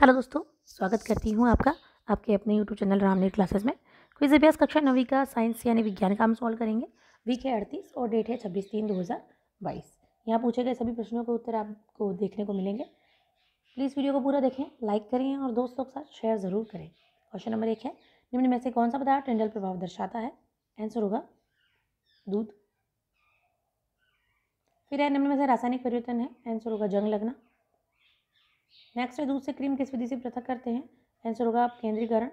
hello दोस्तों स्वागत करती हूँ आपका आपके अपने यूट्यूब चैनल रामनेट क्लासेस में क्विज अभ्यास कक्षा नवी का साइंस यानी विज्ञान का हम सॉल्व करेंगे वीक है अड़तीस और डेट है छब्बीस तीन दो हज़ार बाईस यहाँ पूछे गए सभी प्रश्नों के उत्तर आपको देखने को मिलेंगे प्लीज़ वीडियो को पूरा देखें लाइक करें और दोस्तों के साथ शेयर ज़रूर करें क्वेश्चन नंबर एक है निम्न में से कौन सा पदार्थ टेंडल प्रभाव दर्शाता है आंसर होगा दूध फिर है निम्न में से रासायनिक परिवर्तन है आंसर होगा जंग लगना नेक्स्ट है दूध से क्रीम किस विधि से पृथक करते हैं आंसर होगा केंद्रीकरण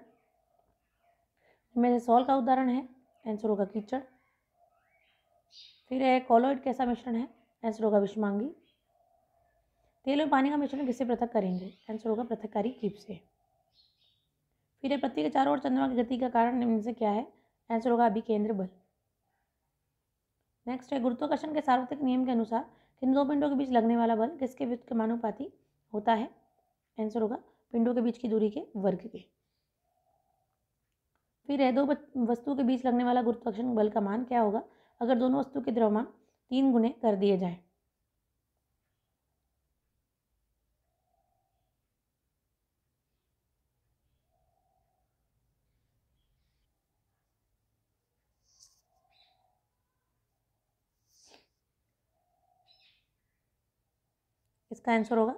इनमें से सॉल का उदाहरण है आंसर होगा कीचड़ फिर है कॉलोइड कैसा मिश्रण है आंसर होगा विषमांगी तेल और पानी का मिश्रण किससे पृथक करेंगे आंसर होगा पृथककारी कीप से फिर है पृथ्वी के चारों ओर चंद्रमा की गति का कारण निम्न से क्या है आंसर होगा अभी केंद्र बल नेक्स्ट है गुरुत्वाकर्षण के सार्वत्रिक नियम के अनुसार किन दो पिंडों के बीच लगने वाला बल किसके मानुपाती होता है आंसर होगा पिंडों के बीच की दूरी के वर्ग के फिर है दो वस्तुओं के बीच लगने वाला गुरुत्वाकर्षण बल का मान क्या होगा अगर दोनों वस्तु के द्रव्यमान तीन गुने कर दिए जाए इसका आंसर होगा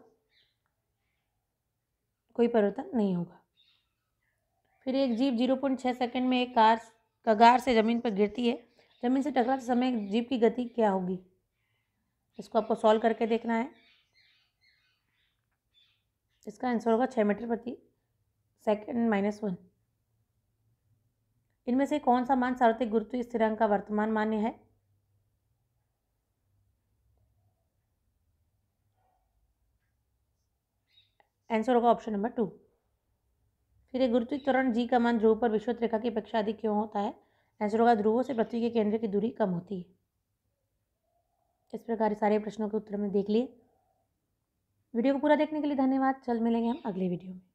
कोई परिवर्तन नहीं होगा फिर एक जीप जीरो पॉइंट छः सेकेंड में एक कार कगार से ज़मीन पर गिरती है ज़मीन से टकराते समय जीप की गति क्या होगी इसको आपको सॉल्व करके देखना है इसका आंसर होगा छः मीटर प्रति सेकेंड माइनस वन इनमें से कौन सा मान सार्वत्रिक गुरुत्व स्थिरांक का वर्तमान मान्य है आंसर होगा ऑप्शन नंबर टू फिर एक गुरुत्व त्वरण जी का मान ध्रुव पर विश्वत रेखा की अपेक्षा अधिक क्यों होता है आंसर होगा ध्रुवों से पृथ्वी के केंद्र की दूरी कम होती है इस प्रकार सारे प्रश्नों के उत्तर हमने देख लिए वीडियो को पूरा देखने के लिए धन्यवाद चल मिलेंगे हम अगले वीडियो में